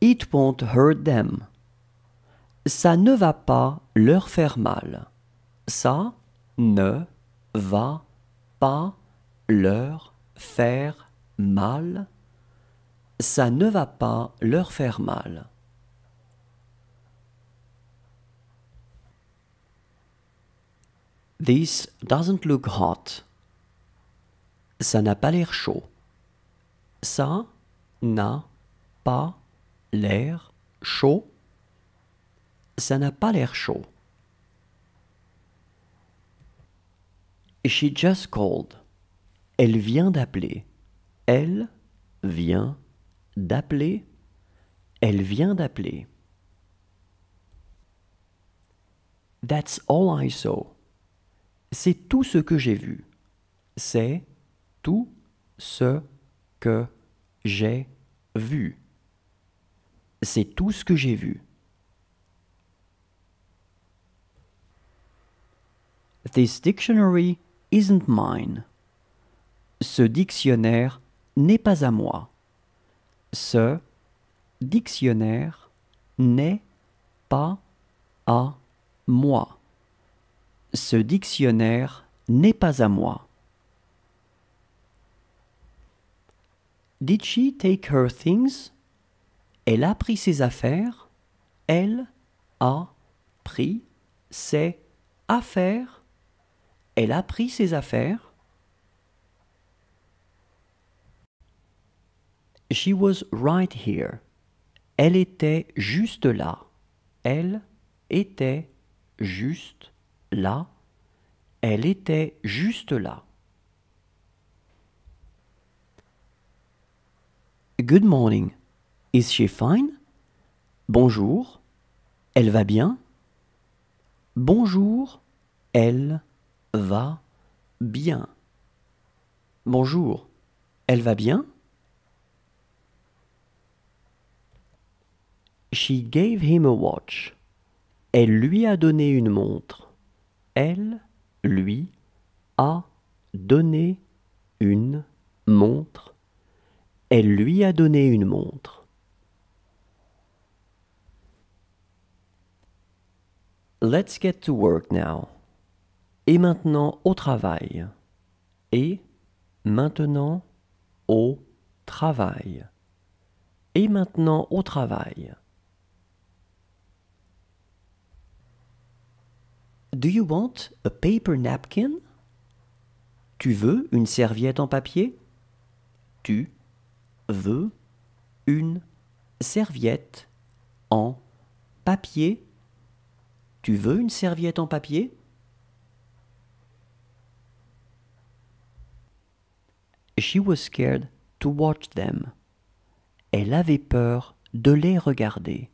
It won't hurt them. Ça ne va pas leur faire mal. Ça ne va pas leur faire mal. Ça ne va pas leur faire mal. This doesn't look hot. Ça n'a pas l'air chaud. Ça n'a pas l'air chaud. Ça n'a pas l'air chaud. She just called. Elle vient d'appeler. Elle vient d'appeler. Elle vient d'appeler. That's all I saw. C'est tout ce que j'ai vu. C'est tout ce que j'ai vu. C'est tout ce que j'ai vu. This dictionary isn't mine. Ce dictionnaire n'est pas à moi. Ce dictionnaire n'est pas à moi. Ce dictionnaire n'est pas à moi. Did she take her things? Elle a pris ses affaires. Elle a pris ses affaires. Elle a pris ses affaires. She was right here. Elle était juste là. Elle était juste là. Elle était juste là. Good morning. Is she fine? Bonjour. Elle va bien? Bonjour. Elle va bien. Bonjour. Elle va bien? She gave him a watch. Elle lui a donné une montre. Elle lui a donné une montre. Elle lui a donné une montre. Let's get to work now. Et maintenant au travail. Et maintenant au travail. Et maintenant au travail. Do you want a paper napkin? Tu veux une serviette en papier? Tu veux une serviette en papier? Tu veux une serviette en papier She was scared to watch them. Elle avait peur de les regarder.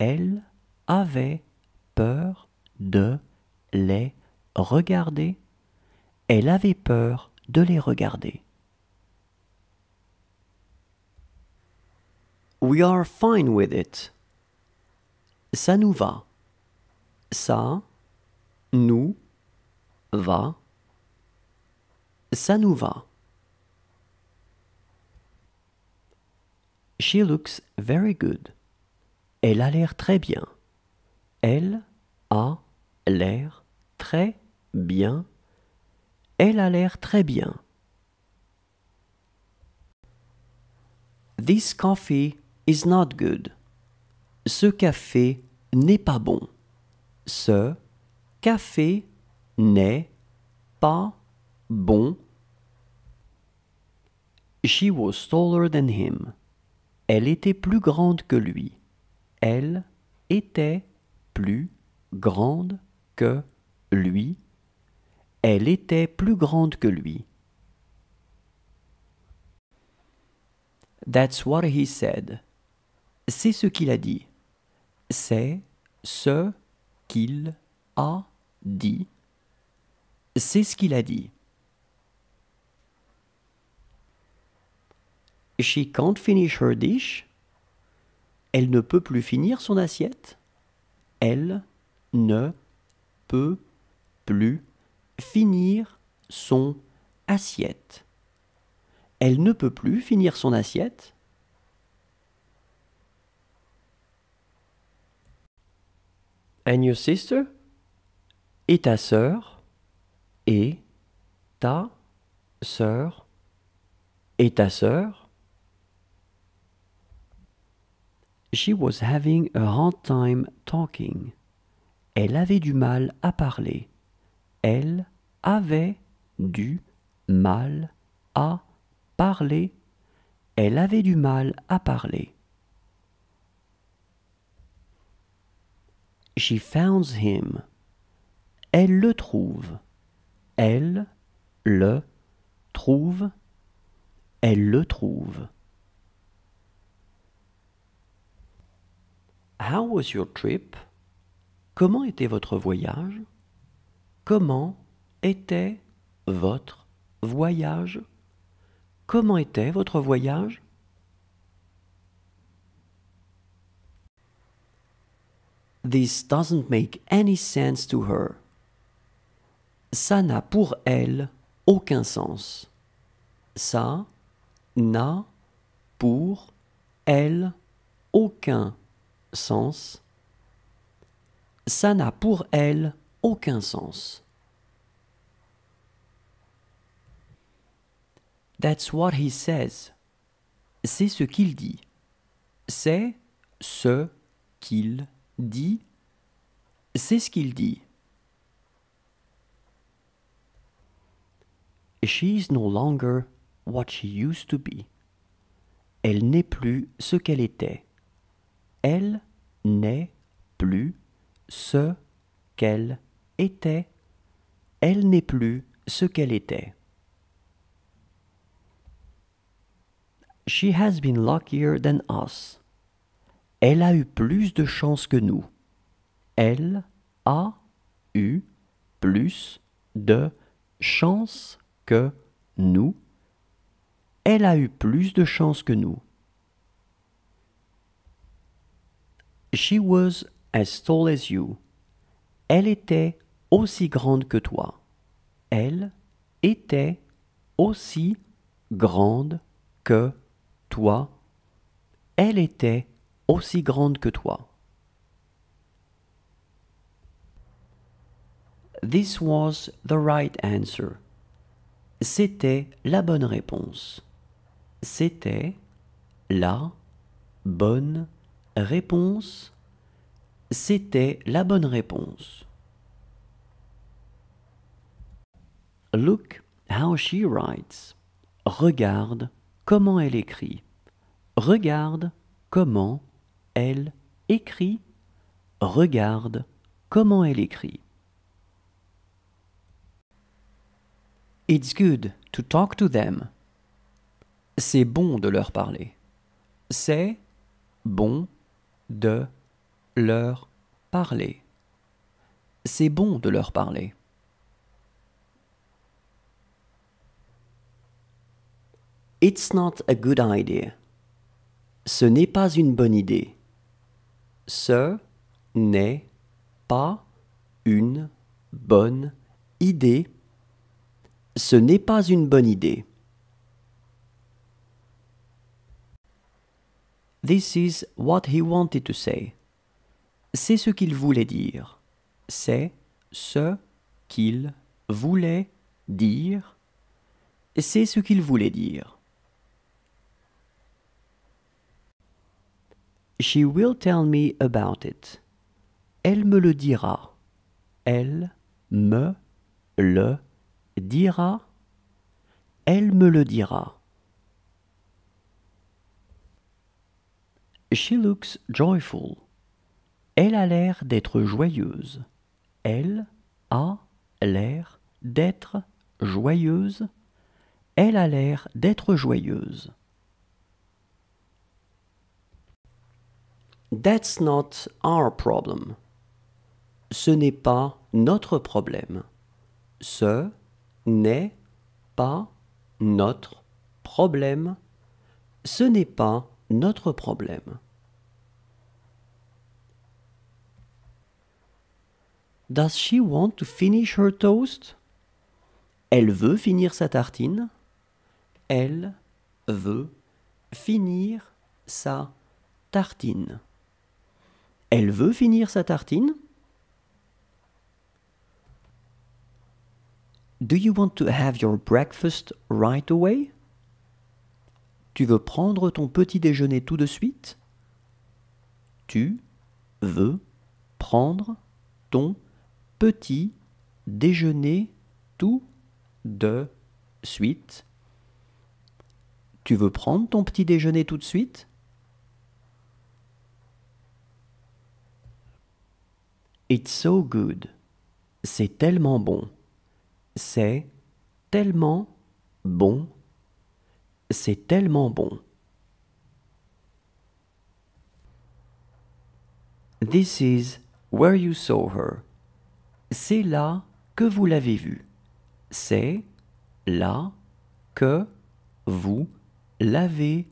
Elle avait peur de les regarder. Elle avait peur de les regarder. We are fine with it. Ça nous va ça nous va. Ça nous va. She looks very good. Elle a l'air très bien. Elle a l'air très bien. Elle a l'air très bien. This coffee is not good. Ce café n'est pas bon ce café n'est pas bon. She was taller than him. Elle était plus grande que lui. Elle était plus grande que lui. Elle était plus grande que lui. That's what he said. C'est ce qu'il a dit. C'est ce qu'il a dit, c'est ce qu'il a dit. She can't finish her dish. Elle ne peut plus finir son assiette. Elle ne peut plus finir son assiette. Elle ne peut plus finir son assiette. And your sister? Et ta sœur? Et ta sœur? Et ta sœur? She was having a hard time talking. Elle avait du mal à parler. Elle avait du mal à parler. Elle avait du mal à parler. She founds him. Elle le trouve. Elle le trouve. Elle le trouve. How was your trip? Comment était votre voyage? Comment était votre voyage? Comment était votre voyage? This doesn't make any sense to her. Ça n'a pour elle aucun sens. Ça n'a pour elle aucun sens. Ça n'a pour elle aucun sens. That's what he says. C'est ce qu'il dit. C'est ce qu'il dit dit, c'est ce qu'il dit. She is no longer what she used to be. Elle n'est plus ce qu'elle était. Elle n'est plus ce qu'elle était. Elle n'est plus ce qu'elle était. She has been luckier than us. Elle a eu plus de chance que nous. Elle a eu plus de chance que nous. Elle a eu plus de chance que nous. She was as tall as you. Elle était aussi grande que toi. Elle était aussi grande que toi. Elle était aussi grande que toi. This was the right answer. C'était la bonne réponse. C'était la bonne réponse. C'était la bonne réponse. Look how she writes. Regarde comment elle écrit. Regarde comment elle écrit, regarde comment elle écrit. It's good to talk to them. C'est bon de leur parler. C'est bon de leur parler. C'est bon de leur parler. It's not a good idea. Ce n'est pas une bonne idée ce n'est pas une bonne idée. Ce n'est pas une bonne idée. This is what he wanted to say. C'est ce qu'il voulait dire. C'est ce qu'il voulait dire. C'est ce qu'il voulait dire. She will tell me about it. Elle me le dira. Elle me le dira. Elle me le dira. She looks joyful. Elle a l'air d'être joyeuse. Elle a l'air d'être joyeuse. Elle a l'air d'être joyeuse. That's not our problem. Ce n'est pas notre problème. Ce n'est pas notre problème. Ce n'est pas notre problème. Does she want to finish her toast? Elle veut finir sa tartine. Elle veut finir sa tartine. Elle veut finir sa tartine Do you want to have your breakfast right away Tu veux prendre ton petit déjeuner tout de suite Tu veux prendre ton petit déjeuner tout de suite It's so good. C'est tellement bon. C'est tellement bon. C'est tellement bon. This is where you saw her. C'est là que vous l'avez vue. C'est là que vous l'avez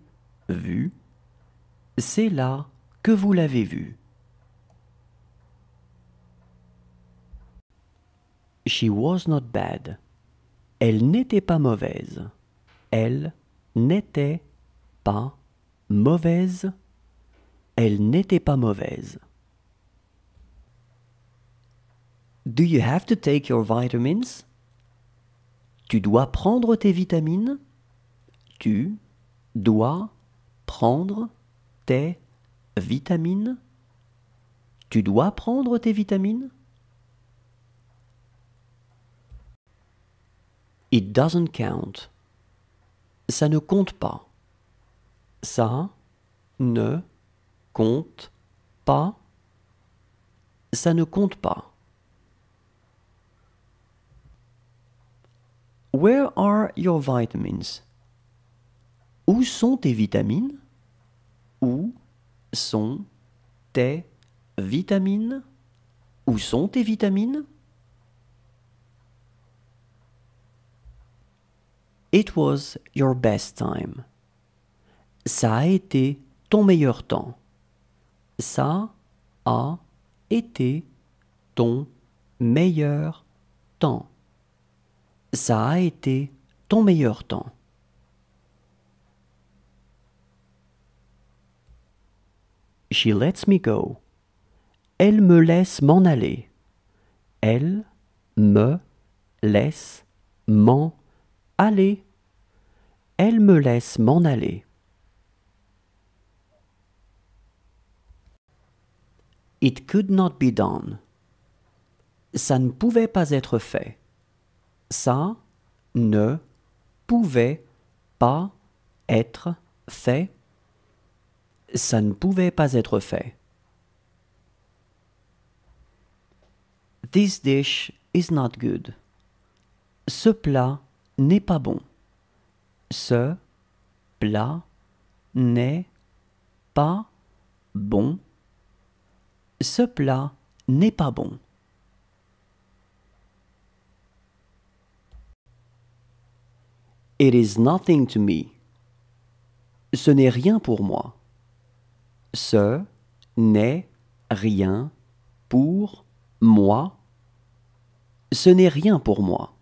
vue. C'est là que vous l'avez vue. She was not bad. Elle n'était pas mauvaise. Elle n'était pas mauvaise. Elle n'était pas mauvaise. Do you have to take your vitamins? Tu dois prendre tes vitamines. Tu dois prendre tes vitamines. Tu dois prendre tes vitamines. It doesn't count. Ça ne compte pas. Ça ne compte pas. Ça ne compte pas. Where are your vitamins? Où sont tes vitamines? Où sont tes vitamines? Où sont tes vitamines? It was your best time. Ça a été ton meilleur temps. Ça a été ton meilleur temps. Ça a été ton meilleur temps. She lets me go. Elle me laisse m'en aller. Elle me laisse m'en aller aller. Elle me laisse m'en aller. It could not be done. Ça ne pouvait pas être fait. Ça ne pouvait pas être fait. Ça ne pouvait pas être fait. This dish is not good. Ce plat n'est pas bon. Ce plat n'est pas bon. Ce plat n'est pas bon. It is nothing to me. Ce n'est rien pour moi. Ce n'est rien pour moi. Ce n'est rien pour moi.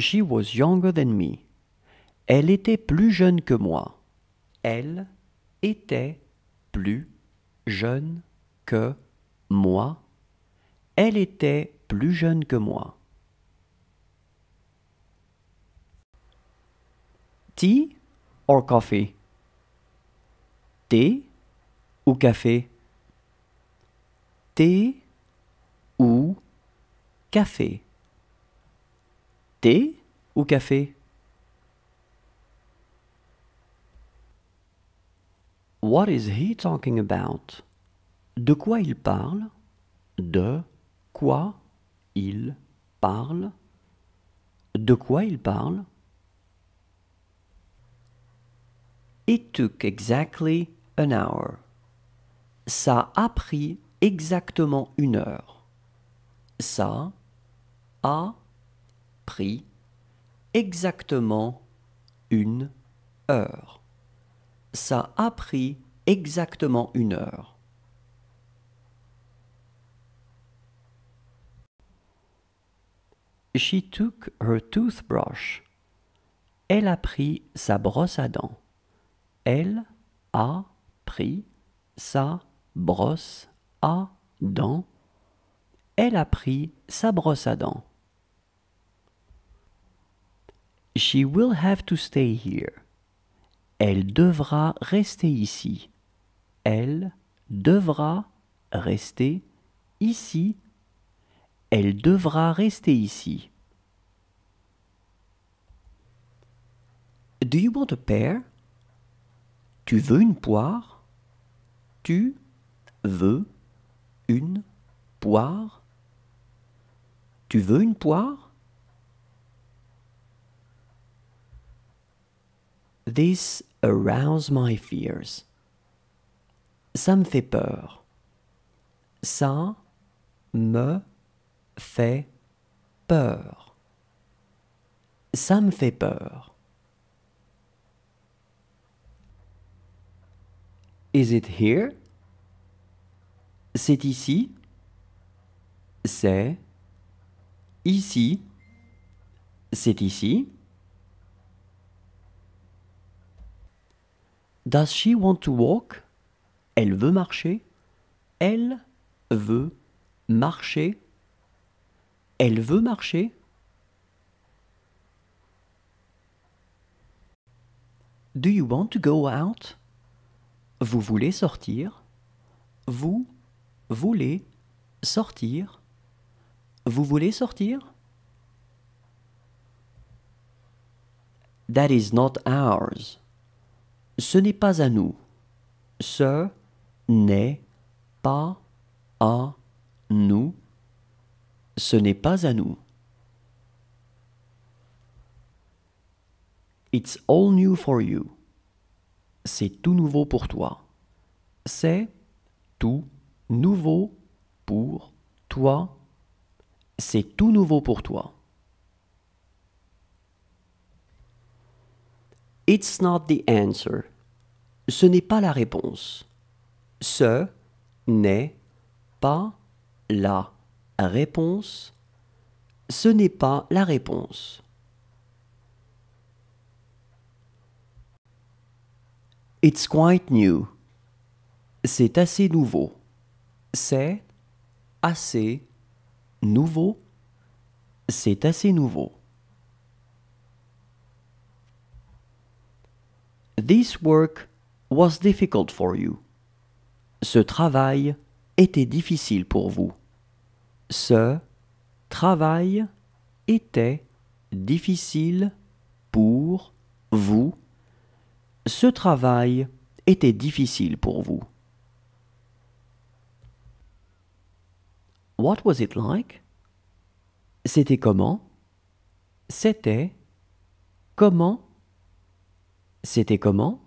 She was younger than me. Elle était plus jeune que moi. Elle était plus jeune que moi. Elle était plus jeune que moi. Tea or coffee? Thé ou café? Thé ou café? Thé ou café What is he talking about De quoi il parle De quoi il parle De quoi il parle It took exactly an hour. Ça a pris exactement une heure. Ça a pris exactement une heure. Ça a pris exactement une heure. She took her toothbrush. Elle a pris sa brosse à dents. Elle a pris sa brosse à dents. Elle a pris sa brosse à dents. She will have to stay here. Elle devra rester ici. Elle devra rester ici. Elle devra rester ici. Do you want a pear? Tu veux une poire? Tu veux une poire? Tu veux une poire? This arouse my fears. Ça me fait peur. Ça me fait peur. Ça me fait peur. Is it here? C'est ici. C'est ici. C'est ici. Does she want to walk? Elle veut marcher. Elle veut marcher. Elle veut marcher. Do you want to go out? Vous voulez sortir? Vous voulez sortir? Vous voulez sortir? That is not ours ce n'est pas à nous. Ce n'est pas à nous. Ce n'est pas à nous. It's all new for you. C'est tout nouveau pour toi. C'est tout nouveau pour toi. C'est tout nouveau pour toi. It's not the answer. Ce n'est pas la réponse. Ce n'est pas la réponse. Ce n'est pas la réponse. It's quite new. C'est assez nouveau. C'est assez nouveau. C'est assez nouveau. This work was difficult for you. Ce travail était difficile pour vous. Ce travail était difficile pour vous. travail était difficile pour vous. What was it like? C'était comment? C'était comment? C'était comment?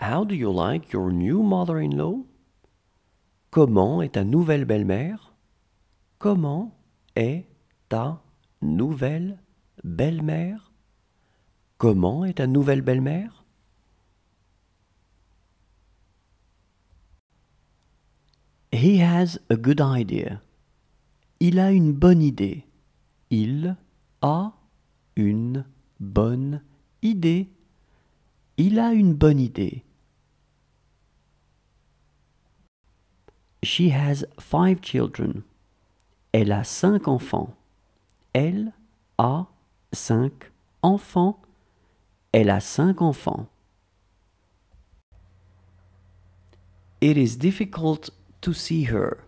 How do you like your new mother-in-law? Comment est ta nouvelle belle-mère? Comment est ta nouvelle belle-mère? Comment est ta nouvelle belle-mère? He has a good idea. Il a une bonne idée. Il a une bonne idée. Il a une bonne idée. She has five children. Elle a cinq enfants. Elle a cinq enfants. Elle a cinq enfants. It is difficult to see her.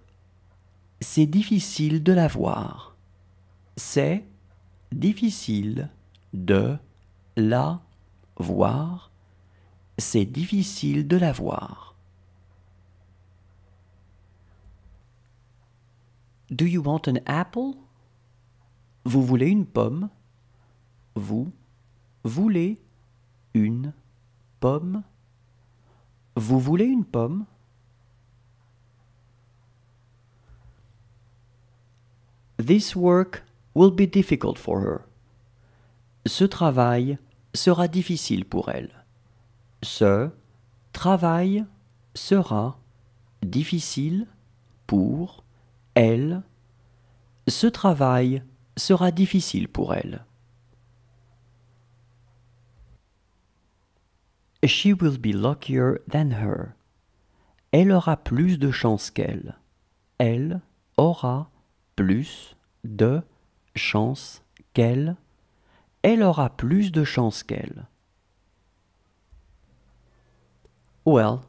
C'est difficile de la voir. C'est difficile de la voir. C'est difficile de la voir. Do you want an apple? Vous voulez une pomme? Vous voulez une pomme? Vous voulez une pomme? This work will be difficult for her. Ce travail sera difficile pour elle. Ce travail sera difficile pour elle. Ce travail sera difficile pour elle. She will be luckier than her. Elle aura plus de chance qu'elle. Elle aura plus de chance qu'elle, elle aura plus de chance qu'elle. Well,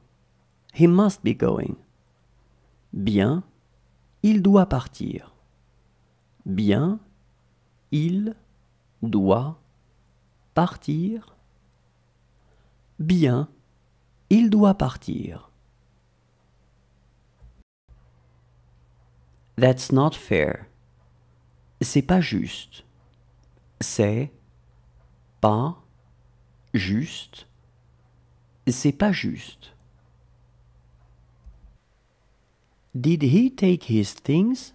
he must be going. Bien, il doit partir. Bien, il doit partir. Bien, il doit partir. That's not fair c'est pas juste. C'est pas juste. C'est pas juste. Did he take his things?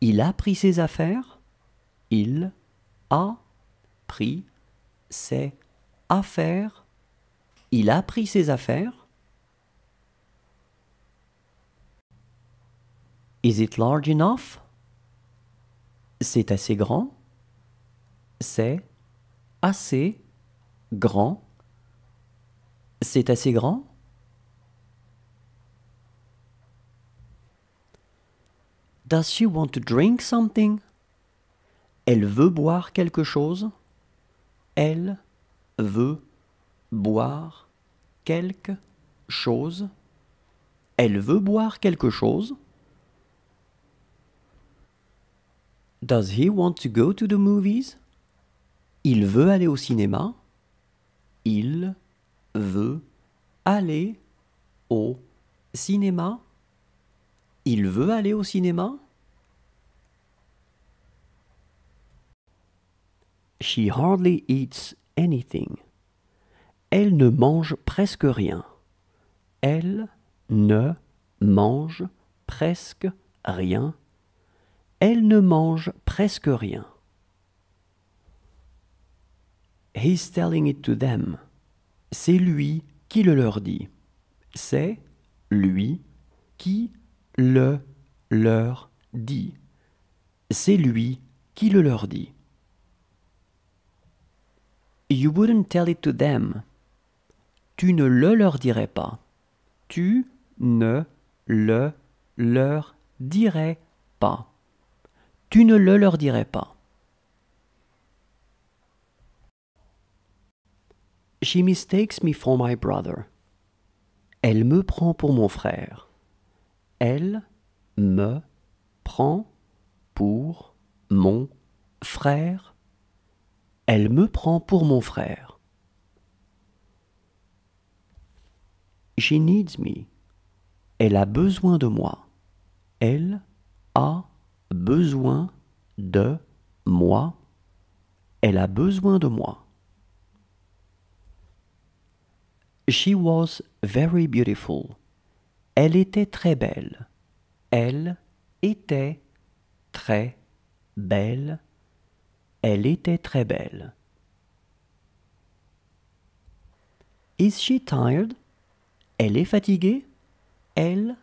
Il a pris ses affaires. Il a pris ses affaires. Il a pris ses affaires. Is it large enough? c'est assez grand, c'est assez grand, c'est assez grand. Does she want to drink something? Elle veut boire quelque chose. Elle veut boire quelque chose. Elle veut boire quelque chose. Does he want to go to the movies? Il veut aller au cinéma. Il veut aller au cinéma. Il veut aller au cinéma. She hardly eats anything. Elle ne mange presque rien. Elle ne mange presque rien elle ne mange presque rien. He's telling it to them. C'est lui qui le leur dit. C'est lui qui le leur dit. C'est lui qui le leur dit. You wouldn't tell it to them. Tu ne le leur dirais pas. Tu ne le leur dirais pas tu ne le leur dirais pas. She mistakes me for my brother. Elle me prend pour mon frère. Elle me prend pour mon frère. Elle me prend pour mon frère. She needs me. Elle a besoin de moi. Elle a besoin de moi. Elle a besoin de moi. She was very beautiful. Elle était très belle. Elle était très belle. Elle était très belle. Is she tired? Elle est fatiguée. Elle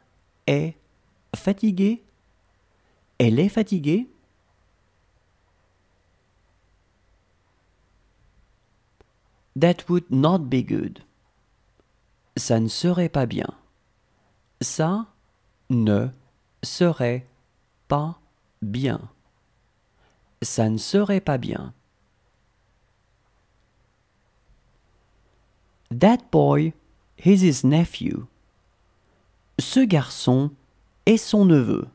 est fatiguée. Elle est fatiguée That would not be good. Ça ne serait pas bien. Ça ne serait pas bien. Ça ne serait pas bien. That boy is his nephew. Ce garçon est son neveu.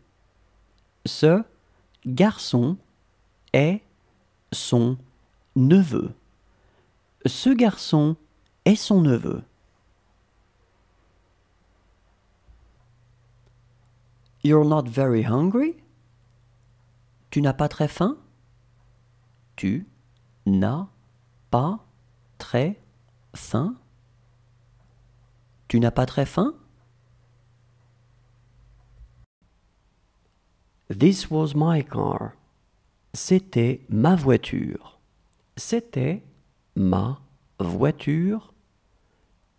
Ce garçon est son neveu. Ce garçon est son neveu. You're not very hungry? Tu n'as pas très faim? Tu n'as pas très faim? Tu n'as pas très faim? This was my car. C'était ma voiture. C'était ma voiture.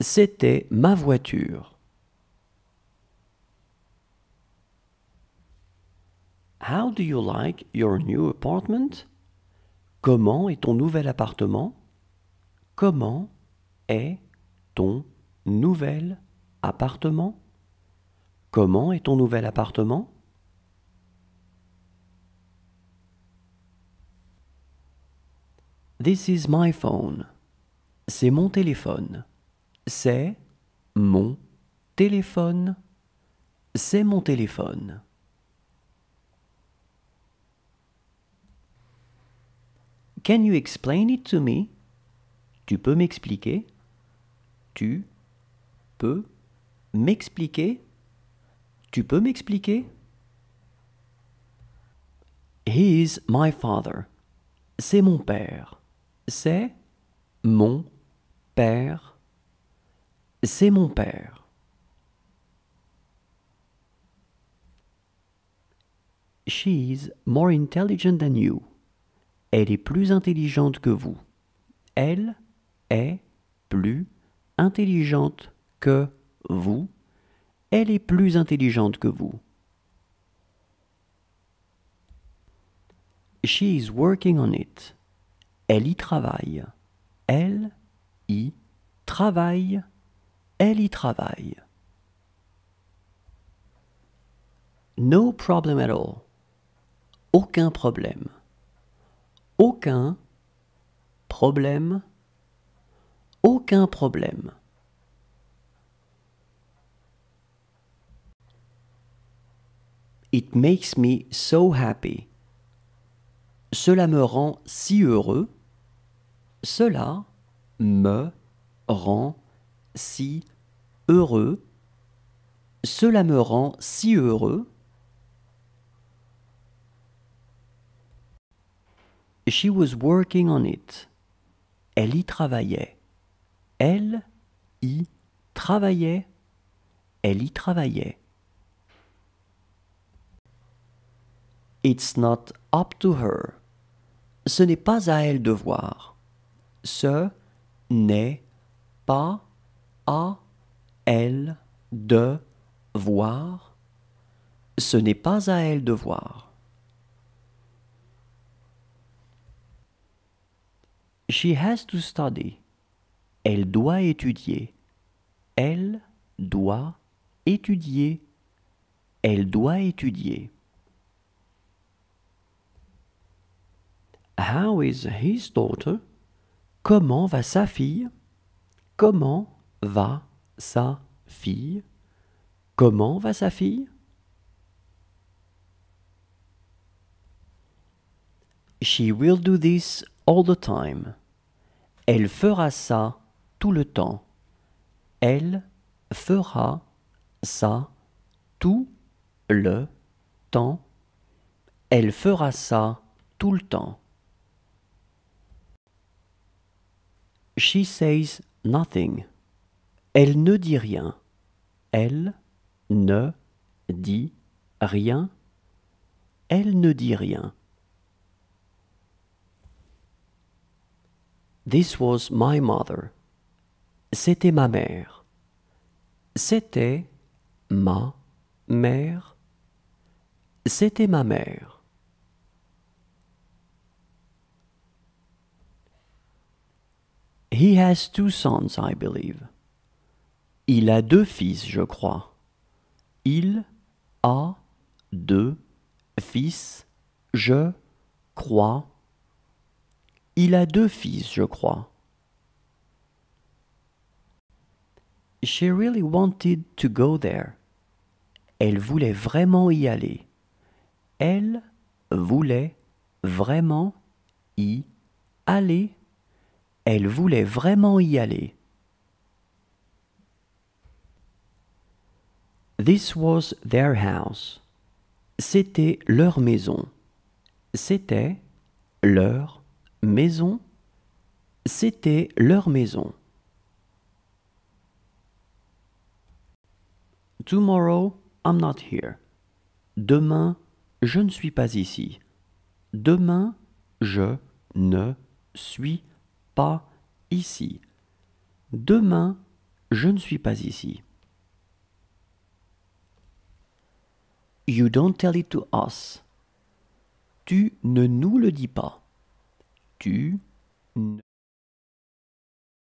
C'était ma voiture. How do you like your new apartment? Comment est ton nouvel appartement? Comment est ton nouvel appartement? Comment est ton nouvel appartement? This is my phone. C'est mon téléphone. C'est mon téléphone. C'est mon téléphone. Can you explain it to me? Tu peux m'expliquer? Tu peux m'expliquer? Tu peux m'expliquer? He is my father. C'est mon père. C'est mon père. C'est mon père. She is more intelligent than you. Elle est plus intelligente que vous. Elle est plus intelligente que vous. Elle est plus intelligente que vous. She is working on it. Elle y travaille. Elle y travaille. Elle y travaille. No problem at all. Aucun problème. Aucun problème. Aucun problème. It makes me so happy. Cela me rend si heureux. Cela me rend si heureux. Cela me rend si heureux. She was working on it. Elle y travaillait. Elle y travaillait. Elle y travaillait. It's not up to her. Ce n'est pas à elle de voir ce n'est pas à elle de voir, ce n'est pas à elle de voir. She has to study. Elle doit étudier. Elle doit étudier. Elle doit étudier. How is his daughter? Comment va sa fille Comment va sa fille Comment va sa fille She will do this all the time. Elle fera ça tout le temps. Elle fera ça tout le temps. Elle fera ça tout le temps. She says nothing. Elle ne dit rien. Elle ne dit rien. Elle ne dit rien. This was my mother. C'était ma mère. C'était ma mère. C'était ma mère. He has two sons, I believe. Il a deux fils, je crois. Il a deux fils, je crois. Il a deux fils, je crois. She really wanted to go there. Elle voulait vraiment y aller. Elle voulait vraiment y aller. Elle voulait vraiment y aller. This was their house. C'était leur maison. C'était leur maison. C'était leur maison. Tomorrow, I'm not here. Demain, je ne suis pas ici. Demain, je ne suis pas ici. Demain, je ne suis pas ici. You don't tell it to us. Tu ne nous le dis pas. Tu ne